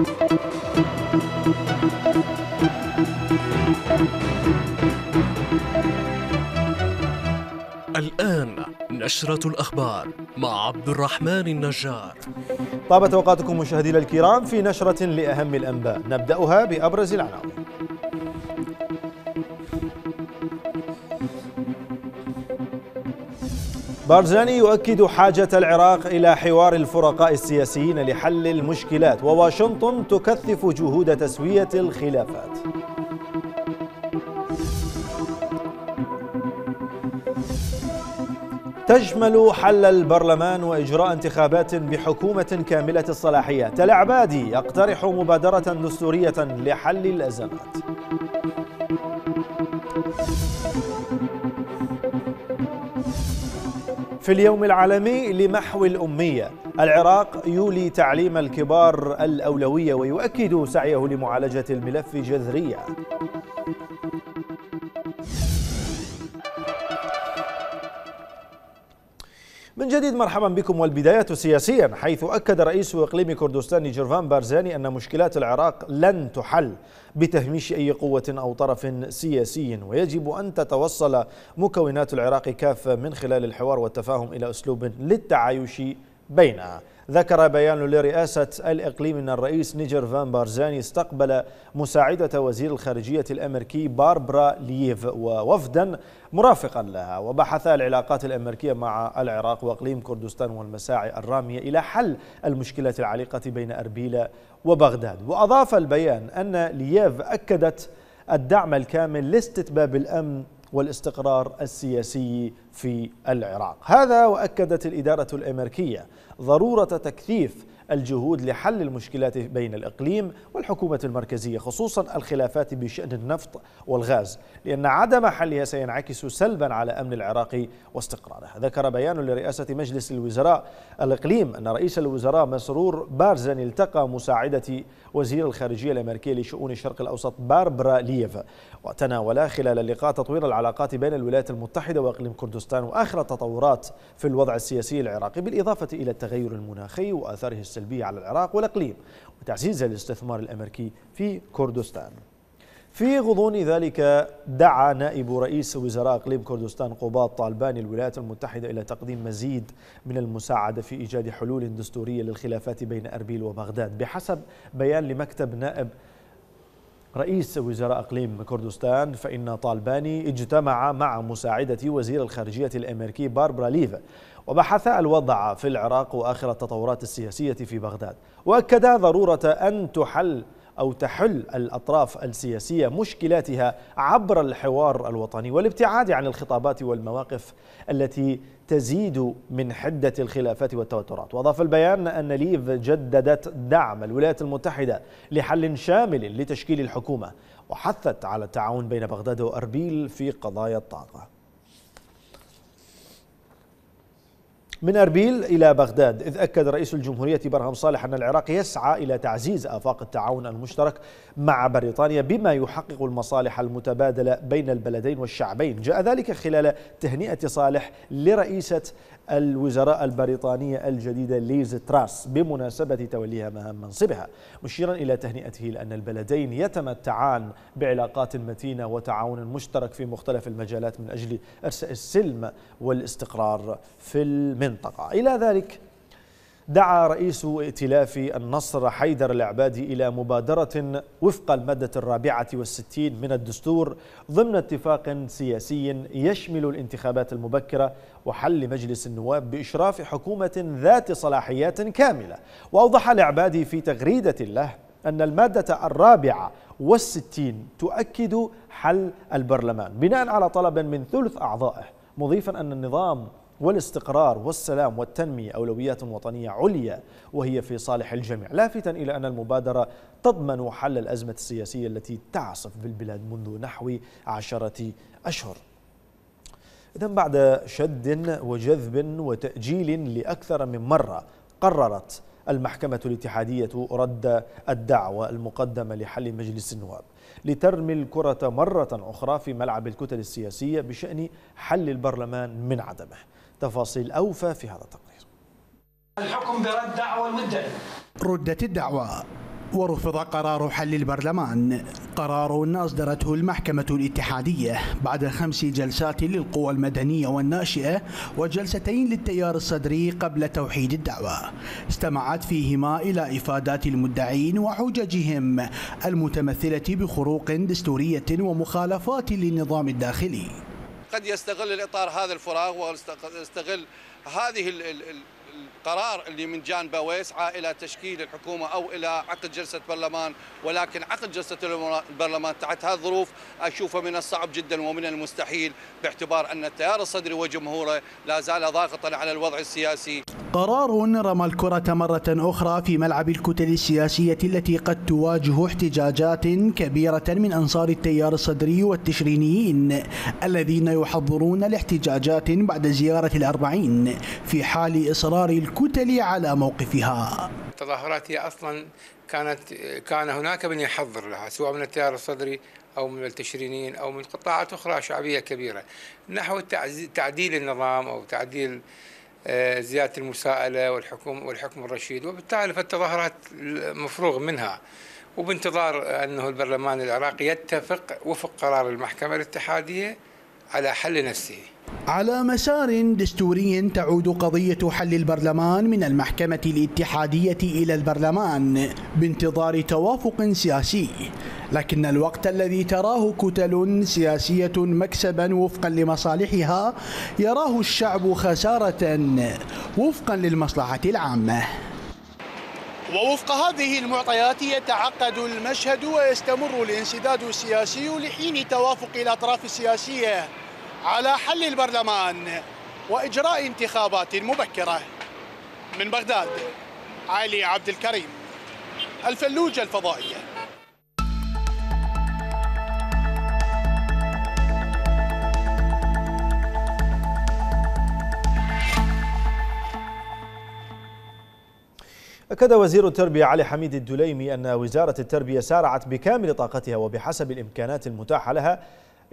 الآن نشرة الأخبار مع عبد الرحمن النجار طابت أوقاتكم مشاهدينا الكرام في نشرة لأهم الأنباء نبدأها بأبرز العناوين بارزاني يؤكد حاجة العراق إلى حوار الفرقاء السياسيين لحل المشكلات وواشنطن تكثف جهود تسوية الخلافات تشمل حل البرلمان وإجراء انتخابات بحكومة كاملة الصلاحية تلعبادي يقترح مبادرة دستورية لحل الأزمات في اليوم العالمي لمحو الأمية العراق يولي تعليم الكبار الأولوية ويؤكد سعيه لمعالجة الملف جذريا من جديد مرحبا بكم والبداية سياسيا حيث أكد رئيس إقليم كردستان جيرفان بارزاني أن مشكلات العراق لن تحل بتهميش أي قوة أو طرف سياسي ويجب أن تتوصل مكونات العراق كافة من خلال الحوار والتفاهم إلى أسلوب للتعايش بين ذكر بيان لرئاسة الإقليم أن الرئيس نيجر فان بارزاني استقبل مساعدة وزير الخارجية الأمريكي باربرا ليف ووفدا مرافقا لها وبحث العلاقات الأمريكية مع العراق وأقليم كردستان والمساعي الرامية إلى حل المشكلات العالقة بين أربيلة وبغداد وأضاف البيان أن ليف أكدت الدعم الكامل لاستتباب الأمن والاستقرار السياسي في العراق هذا واكدت الاداره الامريكيه ضروره تكثيف الجهود لحل المشكلات بين الاقليم والحكومه المركزيه خصوصا الخلافات بشان النفط والغاز لان عدم حلها سينعكس سلبا على امن العراق واستقراره ذكر بيان لرئاسه مجلس الوزراء الاقليم ان رئيس الوزراء مسرور بارزن التقى مساعده وزير الخارجية الأمريكية لشؤون الشرق الأوسط باربرا ليف وتناولا خلال اللقاء تطوير العلاقات بين الولايات المتحدة وإقليم كردستان وآخر التطورات في الوضع السياسي العراقي بالإضافة إلى التغير المناخي وآثاره السلبية على العراق والإقليم وتعزيز الاستثمار الأمريكي في كردستان في غضون ذلك دعا نائب رئيس وزراء اقليم كردستان قباط طالباني الولايات المتحده الى تقديم مزيد من المساعده في ايجاد حلول دستوريه للخلافات بين اربيل وبغداد بحسب بيان لمكتب نائب رئيس وزراء اقليم كردستان فان طالباني اجتمع مع مساعده وزير الخارجيه الامريكي باربرا ليفا وبحثا الوضع في العراق واخر التطورات السياسيه في بغداد واكدا ضروره ان تحل أو تحل الأطراف السياسية مشكلاتها عبر الحوار الوطني والابتعاد عن الخطابات والمواقف التي تزيد من حدة الخلافات والتوترات وأضاف البيان أن ليف جددت دعم الولايات المتحدة لحل شامل لتشكيل الحكومة وحثت على التعاون بين بغداد وأربيل في قضايا الطاقة من أربيل إلى بغداد إذ أكد رئيس الجمهورية برهم صالح أن العراق يسعى إلى تعزيز آفاق التعاون المشترك مع بريطانيا بما يحقق المصالح المتبادلة بين البلدين والشعبين جاء ذلك خلال تهنئة صالح لرئيسة الوزراء البريطانية الجديدة ليز تراس بمناسبة توليها مهام منصبها مشيرا إلى تهنئته لأن البلدين يتمتعان بعلاقات متينة وتعاون مشترك في مختلف المجالات من أجل إرساء السلم والاستقرار في المنطقة المنطقة إلى ذلك دعا رئيس ائتلاف النصر حيدر العبادي إلى مبادرة وفق المادة الرابعة والستين من الدستور ضمن اتفاق سياسي يشمل الانتخابات المبكرة وحل مجلس النواب بإشراف حكومة ذات صلاحيات كاملة وأوضح العبادي في تغريدة له أن المادة الرابعة والستين تؤكد حل البرلمان بناء على طلب من ثلث أعضائه مضيفا أن النظام والاستقرار والسلام والتنمية أولويات وطنية عليا وهي في صالح الجميع لافتا إلى أن المبادرة تضمن حل الأزمة السياسية التي تعصف بالبلاد منذ نحو عشرة أشهر إذا بعد شد وجذب وتأجيل لأكثر من مرة قررت المحكمة الاتحادية رد الدعوة المقدمة لحل مجلس النواب لترمي الكرة مرة أخرى في ملعب الكتل السياسية بشأن حل البرلمان من عدمه تفاصيل أوفى في هذا التقرير الحكم برد دعوى المدعي ردت الدعوى ورفض قرار حل البرلمان قرار أصدرته المحكمة الاتحادية بعد خمس جلسات للقوى المدنية والناشئة وجلستين للتيار الصدري قبل توحيد الدعوة استمعت فيهما إلى إفادات المدعين وحججهم المتمثلة بخروق دستورية ومخالفات للنظام الداخلي قد يستغل الإطار هذا الفراغ ويستغل هذه قرار اللي من جانبه ويسعى الى تشكيل الحكومه او الى عقد جلسه برلمان ولكن عقد جلسه البرلمان تحت هذه الظروف اشوفه من الصعب جدا ومن المستحيل باعتبار ان التيار الصدري وجمهوره لا زال ضاغطا على الوضع السياسي. قرار رمى الكرة مرة أخرى في ملعب الكتل السياسية التي قد تواجه احتجاجات كبيرة من أنصار التيار الصدري والتشرينيين الذين يحضرون لاحتجاجات بعد زيارة الأربعين في حال إصرار الكتل على موقفها التظاهرات هي أصلا كانت كان هناك من يحضر لها سواء من التيار الصدري أو من التشرينيين أو من قطاعات أخرى شعبية كبيرة نحو تعديل النظام أو تعديل آه، زيادة المساءلة والحكم والحكم الرشيد وبالتالي فالتظاهرات مفروغ منها وبانتظار أنه البرلمان العراقي يتفق وفق قرار المحكمة الاتحادية على حل نفسه على مسار دستوري تعود قضية حل البرلمان من المحكمة الاتحادية إلى البرلمان بانتظار توافق سياسي لكن الوقت الذي تراه كتل سياسية مكسبا وفقا لمصالحها يراه الشعب خسارة وفقا للمصلحة العامة ووفق هذه المعطيات يتعقد المشهد ويستمر الانسداد السياسي لحين توافق الأطراف السياسية على حل البرلمان وإجراء انتخابات مبكرة من بغداد علي عبد الكريم الفلوجة الفضائية أكد وزير التربية علي حميد الدليمي أن وزارة التربية سارعت بكامل طاقتها وبحسب الإمكانات المتاحة لها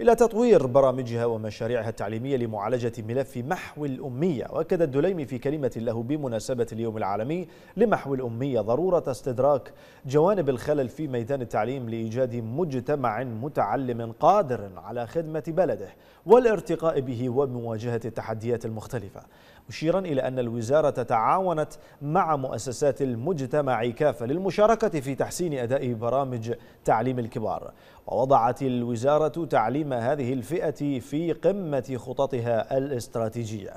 إلى تطوير برامجها ومشاريعها التعليمية لمعالجة ملف محو الأمية وأكد الدليمي في كلمة له بمناسبة اليوم العالمي لمحو الأمية ضرورة استدراك جوانب الخلل في ميدان التعليم لإيجاد مجتمع متعلم قادر على خدمة بلده والارتقاء به ومواجهة التحديات المختلفة مشيرا إلى أن الوزارة تعاونت مع مؤسسات المجتمع كافة للمشاركة في تحسين أداء برامج تعليم الكبار ووضعت الوزارة تعليم هذه الفئة في قمة خططها الاستراتيجية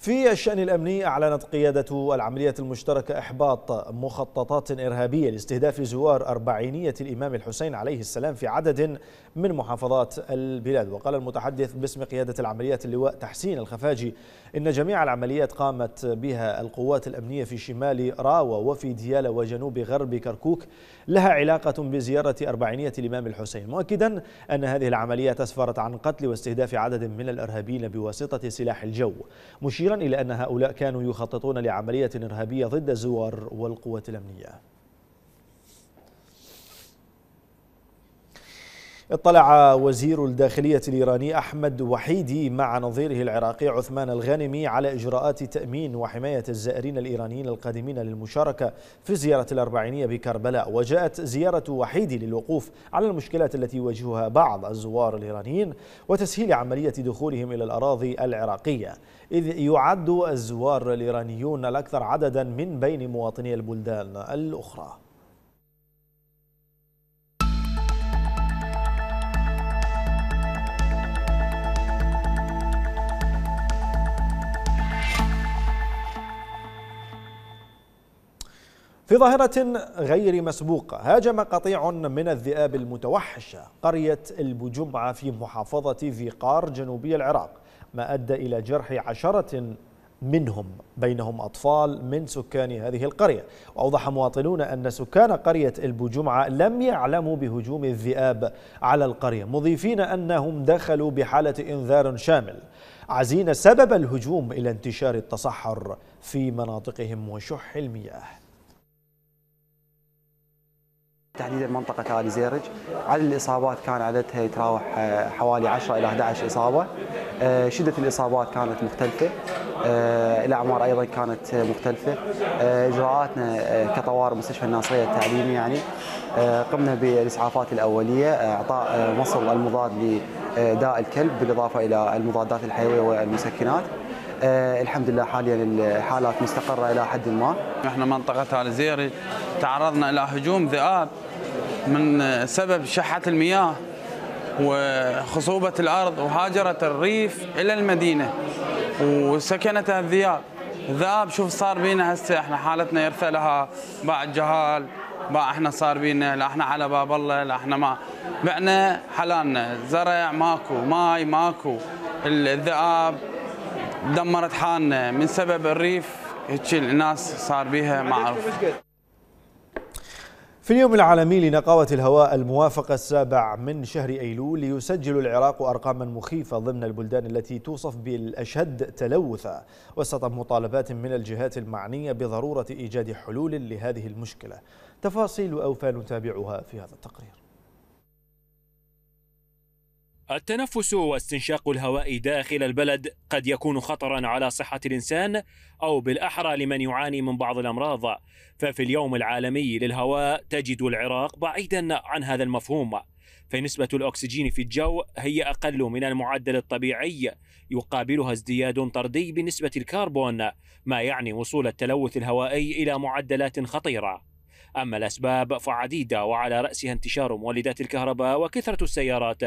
في الشأن الأمني أعلنت قيادة العملية المشتركة إحباط مخططات إرهابية لاستهداف زوار أربعينية الإمام الحسين عليه السلام في عدد من محافظات البلاد وقال المتحدث باسم قيادة العمليات اللواء تحسين الخفاجي إن جميع العمليات قامت بها القوات الأمنية في شمال راوة وفي ديالى وجنوب غرب كركوك لها علاقة بزيارة أربعينية الإمام الحسين مؤكدا أن هذه العمليات أسفرت عن قتل واستهداف عدد من الإرهابيين بواسطة سلاح الجو مشيرا إلى أن هؤلاء كانوا يخططون لعملية إرهابية ضد الزوار والقوات الأمنية اطلع وزير الداخلية الإيراني أحمد وحيدي مع نظيره العراقي عثمان الغانمي على إجراءات تأمين وحماية الزائرين الإيرانيين القادمين للمشاركة في زيارة الأربعينية بكربلاء وجاءت زيارة وحيدي للوقوف على المشكلات التي يواجهها بعض الزوار الإيرانيين وتسهيل عملية دخولهم إلى الأراضي العراقية إذ يعد الزوار الإيرانيون الأكثر عددا من بين مواطني البلدان الأخرى في ظاهرة غير مسبوقة هاجم قطيع من الذئاب المتوحشة قرية البجمعة في محافظة ذيقار جنوبي العراق ما أدى إلى جرح عشرة منهم بينهم أطفال من سكان هذه القرية وأوضح مواطنون أن سكان قرية البجمعة لم يعلموا بهجوم الذئاب على القرية مضيفين أنهم دخلوا بحالة إنذار شامل عزين سبب الهجوم إلى انتشار التصحر في مناطقهم وشح المياه تحديدا منطقة آل زيرج عدد الإصابات كان عددها يتراوح آه، حوالي 10 إلى 11 إصابة آه، شدة الإصابات كانت مختلفة آه، الأعمار أيضا كانت مختلفة إجراءاتنا كطوارئ مستشفى الناصرية التعليمي يعني قمنا بالإسعافات الأولية إعطاء مصل المضاد لداء الكلب بالإضافة إلى المضادات الحيوية والمسكنات أه الحمد لله حاليا الحالات مستقره الى حد ما. احنا منطقه ال تعرضنا الى هجوم ذئاب من سبب شحة المياه وخصوبة الأرض وهاجرت الريف إلى المدينة وسكنتها الذئاب الذئاب شوف صار بينا هسه احنا حالتنا يرثى لها باع الجهال باع احنا صار بينا لا احنا على باب الله لا احنا ما بعنا حلالنا زرع ماكو ماي ماكو الذئاب دمرت حالنا من سبب الريف هيك الناس صار بيها ما اعرف في اليوم العالمي لنقاوة الهواء الموافق السابع من شهر أيلول يسجل العراق أرقاما مخيفة ضمن البلدان التي توصف بالأشد تلوثا وسط مطالبات من الجهات المعنية بضرورة إيجاد حلول لهذه المشكلة تفاصيل أوفى نتابعها في هذا التقرير التنفس واستنشاق الهواء داخل البلد قد يكون خطرا على صحة الإنسان أو بالأحرى لمن يعاني من بعض الأمراض ففي اليوم العالمي للهواء تجد العراق بعيدا عن هذا المفهوم فنسبة الأكسجين في الجو هي أقل من المعدل الطبيعي يقابلها ازدياد طردي بنسبة الكربون ما يعني وصول التلوث الهوائي إلى معدلات خطيرة أما الأسباب فعديدة وعلى رأسها انتشار مولدات الكهرباء وكثرة السيارات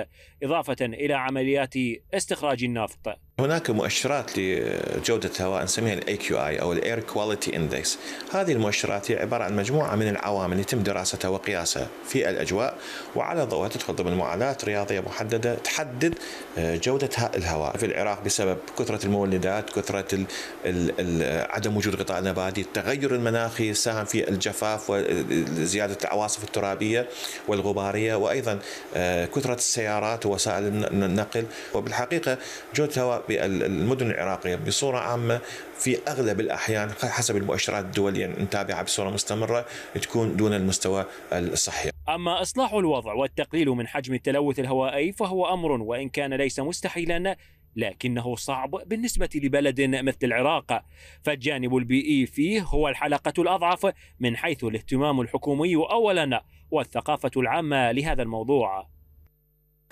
إضافة إلى عمليات استخراج النفط هناك مؤشرات لجودة الهواء نسميها الاي كيو اي او الاير كواليتي اندكس، هذه المؤشرات هي عبارة عن مجموعة من العوامل يتم دراستها وقياسها في الاجواء وعلى ضوءها تدخل ضمن معادلات رياضية محددة تحدد آه، جودة الهواء في العراق بسبب كثرة المولدات، كثرة الـ الـ الـ عدم وجود غطاء نباتي، التغير المناخي ساهم في الجفاف وزيادة آه، العواصف الترابية والغبارية وأيضا آه، كثرة السيارات ووسائل النقل وبالحقيقة جودة الهواء العراقي المدن العراقيه بصوره عامه في اغلب الاحيان حسب المؤشرات الدوليه نتابعها بصوره مستمره تكون دون المستوى الصحي. اما اصلاح الوضع والتقليل من حجم التلوث الهوائي فهو امر وان كان ليس مستحيلا لكنه صعب بالنسبة لبلد مثل العراق فالجانب البيئي e فيه هو الحلقة الأضعف من حيث الاهتمام الحكومي أولا والثقافة العامة لهذا الموضوع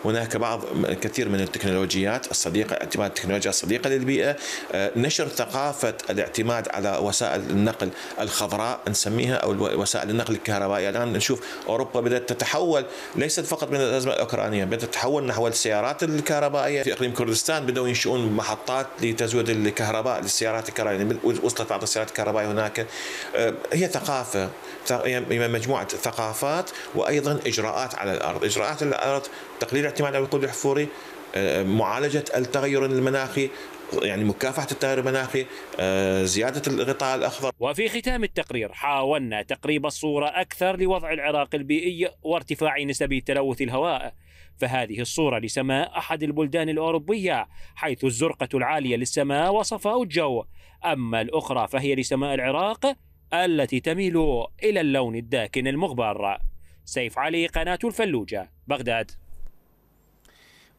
هناك بعض كثير من التكنولوجيات الصديقة اعتماد التكنولوجيا الصديقة للبيئة آه، نشر ثقافة الاعتماد على وسائل النقل الخضراء نسميها أو وسائل النقل الكهربائية الآن نشوف أوروبا بدأت تتحول ليست فقط من الأزمة الأوكرانية بدأت تتحول نحو السيارات الكهربائية في إقليم كردستان بدأوا ينشئون محطات لتزويد الكهرباء للسيارات الكهربائية يعني وصلت بعض السيارات الكهربائية هناك آه، هي ثقافة مجموعة ثقافات وأيضا إجراءات على الأرض إجراءات على الأرض تقليل الاعتماد على الوقود الحفوري آه، معالجة التغير المناخي يعني مكافحة التغير المناخي آه، زيادة الغطاء الأخضر وفي ختام التقرير حاولنا تقريب الصورة أكثر لوضع العراق البيئي وارتفاع نسب تلوث الهواء فهذه الصورة لسماء أحد البلدان الأوروبية حيث الزرقة العالية للسماء وصفاء الجو أما الأخرى فهي لسماء العراق التي تميل إلى اللون الداكن المغبر سيف علي قناة الفلوجة بغداد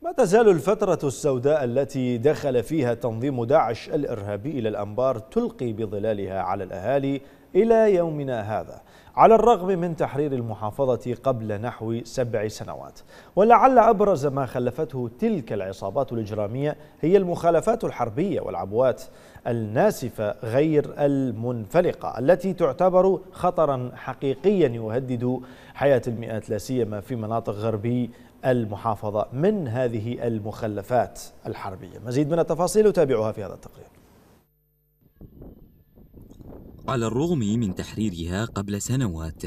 ما تزال الفترة السوداء التي دخل فيها تنظيم داعش الإرهابي إلى الأنبار تلقي بظلالها على الأهالي إلى يومنا هذا على الرغم من تحرير المحافظة قبل نحو سبع سنوات ولعل أبرز ما خلفته تلك العصابات الإجرامية هي المخالفات الحربية والعبوات الناسفة غير المنفلقة التي تعتبر خطرا حقيقيا يهدد حياة المئات لا سيما في مناطق غربي المحافظة من هذه المخلفات الحربية مزيد من التفاصيل تابعها في هذا التقرير على الرغم من تحريرها قبل سنوات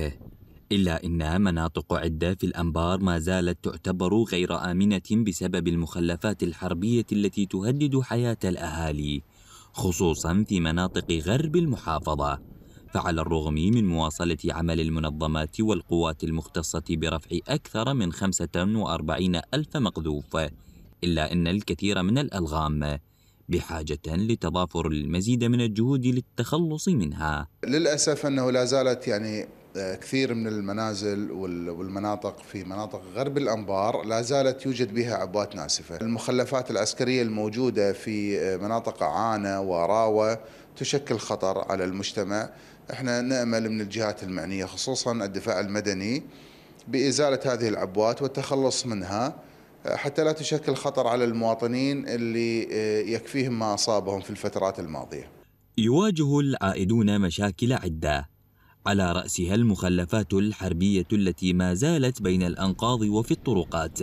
إلا أن مناطق عدة في الأنبار ما زالت تعتبر غير آمنة بسبب المخلفات الحربية التي تهدد حياة الأهالي خصوصا في مناطق غرب المحافظة فعلى الرغم من مواصلة عمل المنظمات والقوات المختصة برفع أكثر من 45 ألف مقذوف إلا أن الكثير من الألغام بحاجة لتضافر المزيد من الجهود للتخلص منها للأسف أنه لا زالت يعني آه، كثير من المنازل والمناطق في مناطق غرب الأنبار لا زالت يوجد بها عبوات ناسفة المخلفات العسكرية الموجودة في آه، مناطق عانة وراوة تشكل خطر على المجتمع احنا نأمل من الجهات المعنية خصوصا الدفاع المدني بإزالة هذه العبوات والتخلص منها حتى لا تشكل خطر على المواطنين اللي آه، يكفيهم ما أصابهم في الفترات الماضية يواجه العائدون مشاكل عدة على رأسها المخلفات الحربية التي ما زالت بين الأنقاض وفي الطرقات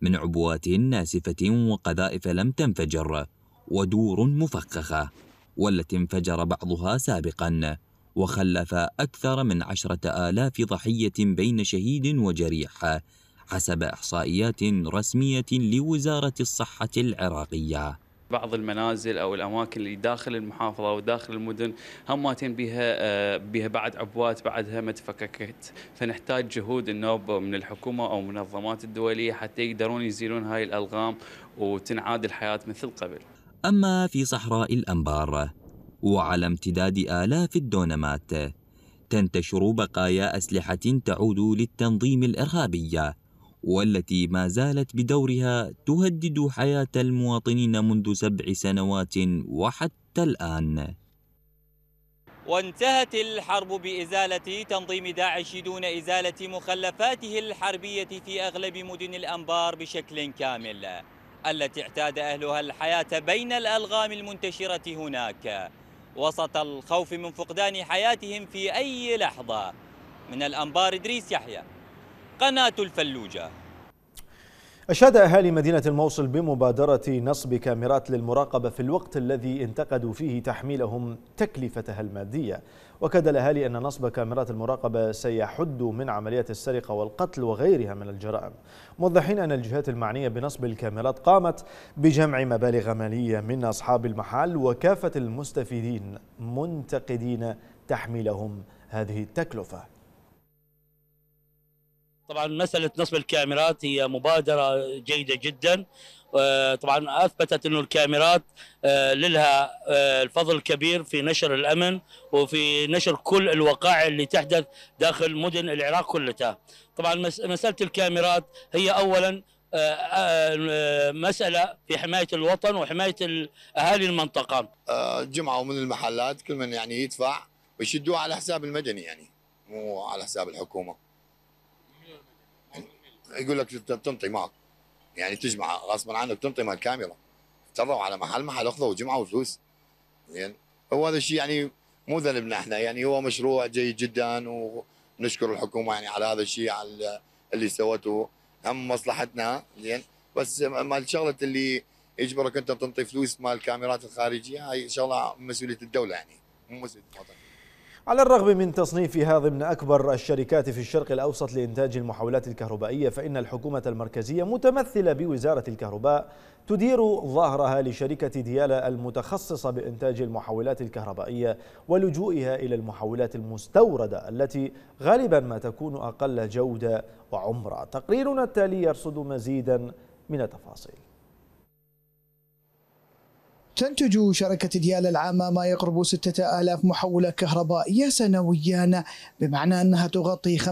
من عبوات ناسفة وقذائف لم تنفجر ودور مفخخة والتي انفجر بعضها سابقا وخلف أكثر من عشرة آلاف ضحية بين شهيد وجريح حسب إحصائيات رسمية لوزارة الصحة العراقية بعض المنازل او الاماكن اللي داخل المحافظه وداخل المدن هماتين بها آه، بها بعد عبوات بعدها ما تفككت فنحتاج جهود النوب من الحكومه او منظمات الدوليه حتى يقدرون يزيلون هاي الالغام وتنعاد الحياه مثل قبل أما في صحراء الأنبار وعلى امتداد آلاف الدونمات تنتشر بقايا أسلحة تعود للتنظيم الإرهابي والتي ما زالت بدورها تهدد حياة المواطنين منذ سبع سنوات وحتى الآن وانتهت الحرب بإزالة تنظيم داعش دون إزالة مخلفاته الحربية في أغلب مدن الأنبار بشكل كامل التي اعتاد أهلها الحياة بين الألغام المنتشرة هناك وسط الخوف من فقدان حياتهم في أي لحظة من الأنبار إدريس يحيى قناة الفلوجة أشاد أهالي مدينة الموصل بمبادرة نصب كاميرات للمراقبة في الوقت الذي انتقدوا فيه تحميلهم تكلفتها المادية وكاد الأهالي أن نصب كاميرات المراقبة سيحد من عمليات السرقة والقتل وغيرها من الجرائم موضحين أن الجهات المعنية بنصب الكاميرات قامت بجمع مبالغ مالية من أصحاب المحل وكافة المستفيدين منتقدين تحميلهم هذه التكلفة طبعا مساله نصب الكاميرات هي مبادره جيده جدا آه، طبعا اثبتت انه الكاميرات آه، لها آه، الفضل الكبير في نشر الامن وفي نشر كل الوقائع اللي تحدث داخل مدن العراق كلها. طبعا مساله الكاميرات هي اولا مسألة في حماية الوطن وحماية أهالي المنطقة جمعوا من المحلات كل من يعني يدفع ويشدوه على حساب المدني يعني مو على حساب الحكومة يقول لك انت بتنطي معك يعني تجمع غصبا عنك تنطي مع الكاميرا افتروا على محل محل اخذوا وجمعوا فلوس يعني هو هذا الشيء يعني مو ذنبنا احنا يعني هو مشروع جيد جدا ونشكر الحكومه يعني على هذا الشيء على اللي سوته هم مصلحتنا زين يعني بس مال شغله اللي يجبرك انت تنطي فلوس مال الكاميرات الخارجيه هاي شغله مسؤوليه الدوله يعني مو مسؤوليه المواطن على الرغم من تصنيفها ضمن أكبر الشركات في الشرق الأوسط لإنتاج المحولات الكهربائية فإن الحكومة المركزية متمثلة بوزارة الكهرباء تدير ظهرها لشركة ديالا المتخصصة بإنتاج المحولات الكهربائية ولجوئها إلى المحولات المستوردة التي غالبا ما تكون أقل جودة وعمرا تقريرنا التالي يرصد مزيدا من التفاصيل تنتج شركة ديال العامة ما يقرب 6000 محولة كهربائية سنويا بمعنى أنها تغطي 75%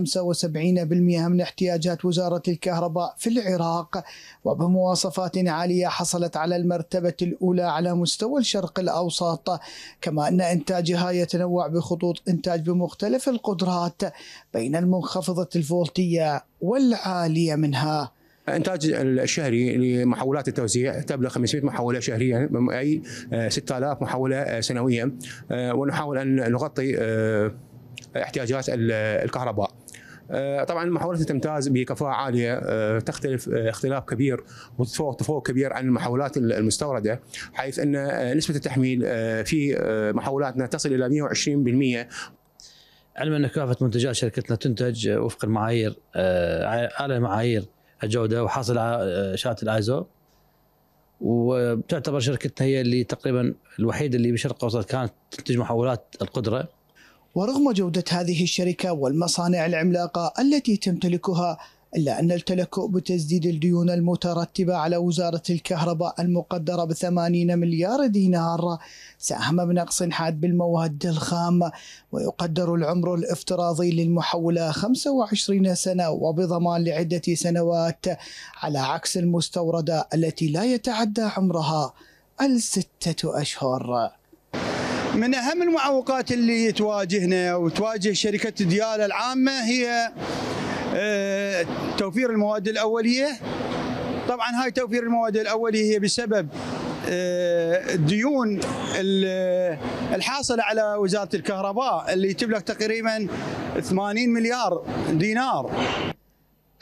من احتياجات وزارة الكهرباء في العراق وبمواصفات عالية حصلت على المرتبة الأولى على مستوى الشرق الأوسط كما أن إنتاجها يتنوع بخطوط إنتاج بمختلف القدرات بين المنخفضة الفولتية والعالية منها انتاج الشهري لمحولات التوزيع تبلغ 500 محوله شهريا اي 6000 محوله سنويا آه، ونحاول ان نغطي آه، احتياجات الكهرباء. آه، طبعا المحولات تمتاز بكفاءة عالية تختلف اختلاف كبير وتفوق تفوق كبير عن المحولات المستوردة حيث أن نسبة التحميل في محولاتنا تصل إلى 120% علما أن كافة منتجات شركتنا تنتج وفق المعايير اعلى المعايير الجوده وحاصل على آه، شات الايزو وتعتبر شركتنا هي اللي تقريبا الوحيده اللي بالشرق الاوسط كانت تنتج محولات القدره ورغم جودة هذه الشركة والمصانع العملاقة التي تمتلكها إلا أن التلكؤ بتسديد الديون المترتبة على وزارة الكهرباء المقدرة ب 80 مليار دينار ساهم بنقص حاد بالمواد الخام ويقدر العمر الافتراضي للمحولة 25 سنة وبضمان لعدة سنوات على عكس المستوردة التي لا يتعدى عمرها الستة أشهر من اهم المعوقات اللي تواجهنا وتواجه شركه دياله العامه هي آه، توفير المواد الاوليه طبعا هاي توفير المواد الاوليه هي بسبب الديون آه، الحاصله على وزاره الكهرباء اللي تبلغ تقريبا 80 مليار دينار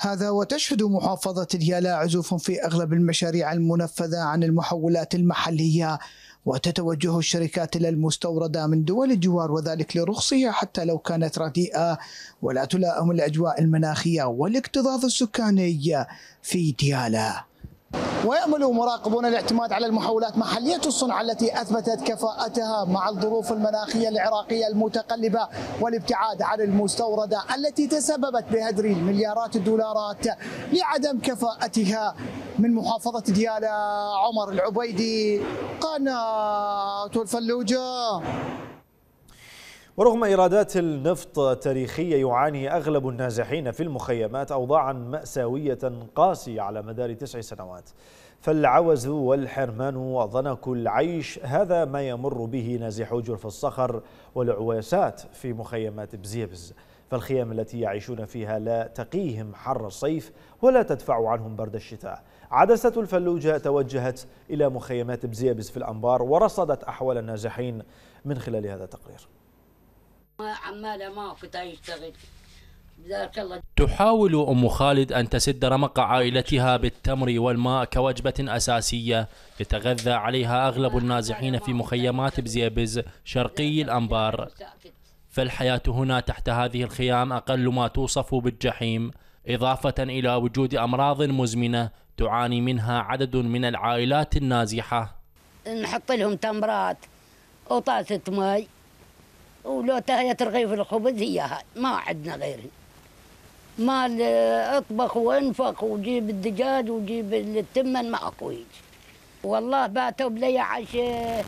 هذا وتشهد محافظة ديالا عزوف في أغلب المشاريع المنفذة عن المحولات المحلية وتتوجه الشركات إلى المستوردة من دول الجوار وذلك لرخصها حتى لو كانت رديئة ولا تلائم الأجواء المناخية والاكتظاظ السكاني في ديالا ويأمل مراقبون الاعتماد على المحاولات محلية الصنع التي أثبتت كفاءتها مع الظروف المناخية العراقية المتقلبة والابتعاد عن المستوردة التي تسببت بهدر مليارات الدولارات لعدم كفاءتها من محافظة ديالى عمر العبيدي قناة الفلوجة ورغم إيرادات النفط التاريخية يعاني أغلب النازحين في المخيمات أوضاعا مأساوية قاسية على مدار تسع سنوات فالعوز والحرمان وضنك العيش هذا ما يمر به نازحو جرف الصخر والعواسات في مخيمات بزيبز فالخيام التي يعيشون فيها لا تقيهم حر الصيف ولا تدفع عنهم برد الشتاء عدسة الفلوجة توجهت إلى مخيمات بزيبز في الأنبار ورصدت أحوال النازحين من خلال هذا التقرير عماله ماكو تشتغل تحاول أم خالد أن تسد رمق عائلتها بالتمر والماء كوجبة أساسية يتغذى عليها أغلب النازحين في مخيمات بزيبز شرقي الأنبار فالحياة هنا تحت هذه الخيام أقل ما توصف بالجحيم إضافة إلى وجود أمراض مزمنة تعاني منها عدد من العائلات النازحة نحط لهم تمرات وطاسة مي ولو تهية ترغيف الخبز هي هاي ما عندنا غيرها ما آه، اطبخ وانفخ وجيب الدجاج وجيب التمن ما هيك والله باتوا بلي عشاء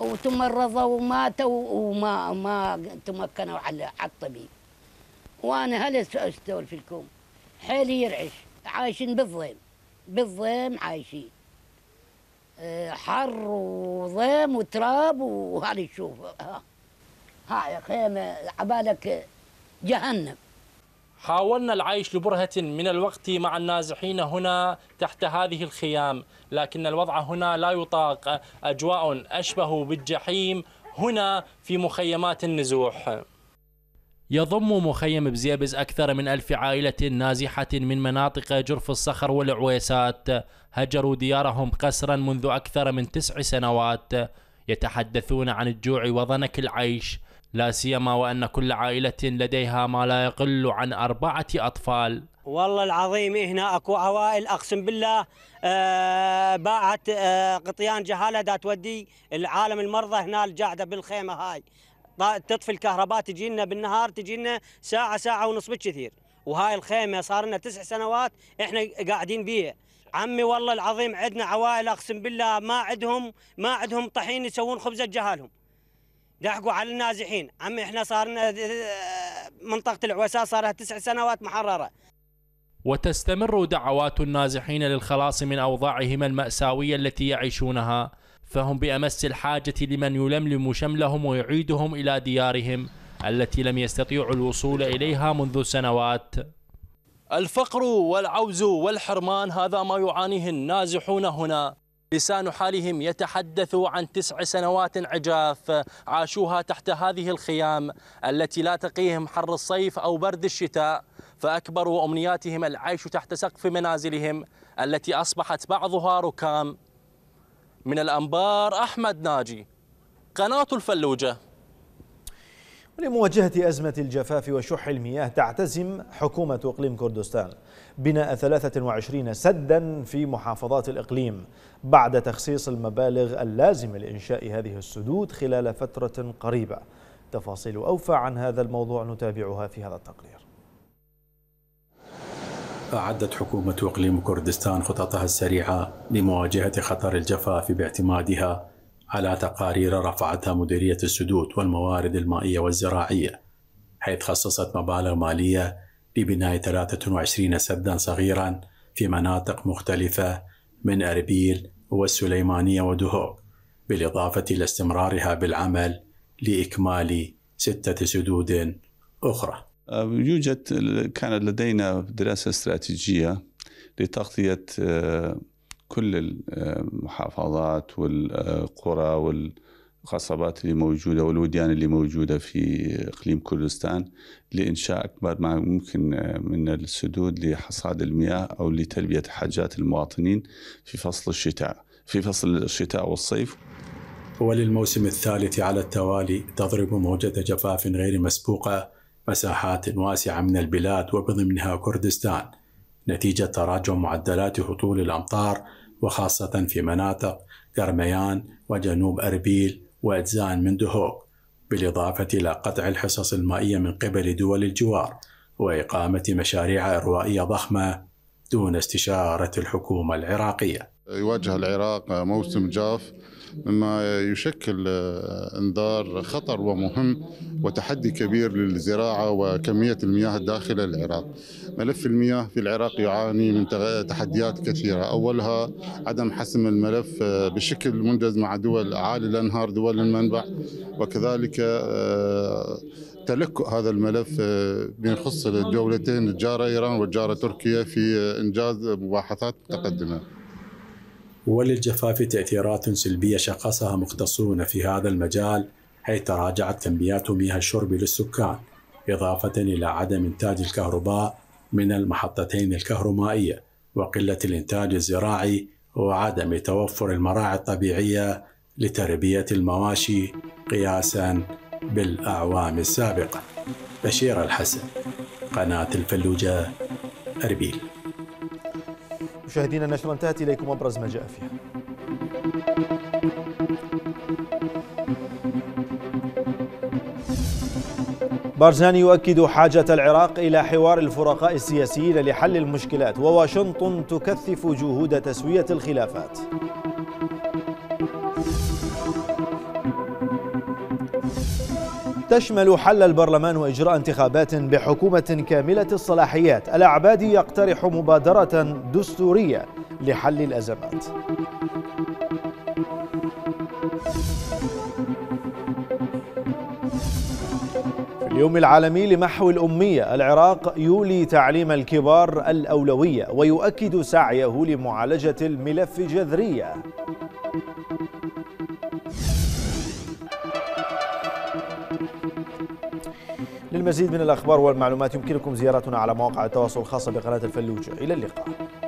وتمرضوا وماتوا وما ما تمكنوا على الطبيب وانا هل استولفي لكم حيلي يرعش عايشين بالضيم بالضيم عايشين آه، حر وضيم وتراب وهذا تشوف هاي خيمة عبالك جهنم حاولنا العيش لبرهة من الوقت مع النازحين هنا تحت هذه الخيام لكن الوضع هنا لا يطاق أجواء أشبه بالجحيم هنا في مخيمات النزوح يضم مخيم بزيبز أكثر من ألف عائلة نازحة من مناطق جرف الصخر والعويسات هجروا ديارهم قسرا منذ أكثر من تسع سنوات يتحدثون عن الجوع وضنك العيش لا سيما وأن كل عائلة لديها ما لا يقل عن أربعة أطفال والله العظيم هنا اكو عوائل اقسم بالله آه باعت آه قطيان جهاله دا تودي العالم المرضى هنا الجاعده بالخيمه هاي تطفي الكهرباء تجي لنا بالنهار تجي لنا ساعه ساعه ونص بالكثير وهاي الخيمه صار لنا تسع سنوات احنا قاعدين بيها عمي والله العظيم عندنا عوائل اقسم بالله ما عندهم ما عندهم طحين يسوون خبزه جهالهم دحقوا على النازحين عمي احنا صارنا منطقة العوساء صار تسع سنوات محررة وتستمر دعوات النازحين للخلاص من أوضاعهم المأساوية التي يعيشونها فهم بأمس الحاجة لمن يلملم شملهم ويعيدهم إلى ديارهم التي لم يستطيعوا الوصول إليها منذ سنوات الفقر والعوز والحرمان هذا ما يعانيه النازحون هنا لسان حالهم يتحدث عن تسع سنوات عجاف عاشوها تحت هذه الخيام التي لا تقيهم حر الصيف أو برد الشتاء فأكبر أمنياتهم العيش تحت سقف منازلهم التي أصبحت بعضها ركام من الأنبار أحمد ناجي قناة الفلوجة لمواجهة أزمة الجفاف وشح المياه تعتزم حكومة إقليم كردستان بناء 23 سدا في محافظات الإقليم بعد تخصيص المبالغ اللازمة لإنشاء هذه السدود خلال فترة قريبة تفاصيل أوفى عن هذا الموضوع نتابعها في هذا التقرير أعدت حكومة إقليم كردستان خططها السريعة لمواجهة خطر الجفاف باعتمادها على تقارير رفعتها مديرية السدود والموارد المائية والزراعية حيث خصصت مبالغ مالية لبناء 23 سدا صغيرا في مناطق مختلفة من أربيل والسليمانية ودهوك بالإضافة إلى استمرارها بالعمل لإكمال ستة سدود أخرى يوجد كان لدينا دراسة استراتيجية لتغطية آه، كل آه، المحافظات والقرى وال الخصبات اللي موجوده والوديان اللي موجوده في اقليم كردستان لانشاء اكبر ما ممكن من السدود لحصاد المياه او لتلبيه حاجات المواطنين في فصل الشتاء في فصل الشتاء والصيف وللموسم الثالث على التوالي تضرب موجة جفاف غير مسبوقة مساحات واسعة من البلاد وبضمنها كردستان نتيجة تراجع معدلات هطول الأمطار وخاصة في مناطق كرميان وجنوب أربيل وأجزاء من دهوك بالإضافة إلى قطع الحصص المائية من قبل دول الجوار وإقامة مشاريع إروائية ضخمة دون استشارة الحكومة العراقية يواجه العراق موسم جاف مما يشكل آه، انذار خطر ومهم وتحدي كبير للزراعه وكميه المياه الداخله العراق. ملف المياه في العراق يعاني من تحديات كثيره، اولها عدم حسم الملف آه، بشكل منجز مع دول اعالي الانهار دول المنبع وكذلك آه، تلك هذا الملف بيخص الدولتين الجاره ايران والجاره تركيا في انجاز مباحثات متقدمه. وللجفاف تأثيرات سلبية شخصها مختصون في هذا المجال حيث تراجعت كميات مياه الشرب للسكان إضافة إلى عدم إنتاج الكهرباء من المحطتين الكهرمائية وقلة الإنتاج الزراعي وعدم توفر المراعي الطبيعية لتربية المواشي قياسا بالأعوام السابقة بشير الحسن قناة الفلوجة أربيل مشاهدينا النشرة انتهت إليكم أبرز ما جاء فيها بارزاني يؤكد حاجة العراق إلى حوار الفرقاء السياسيين لحل المشكلات وواشنطن تكثف جهود تسوية الخلافات تشمل حل البرلمان وإجراء انتخابات بحكومة كاملة الصلاحيات الأعبادي يقترح مبادرة دستورية لحل الأزمات في اليوم العالمي لمحو الأمية العراق يولي تعليم الكبار الأولوية ويؤكد سعيه لمعالجة الملف جذريا للمزيد من الأخبار والمعلومات يمكنكم زيارتنا على مواقع التواصل الخاصة بقناة الفلوجة إلى اللقاء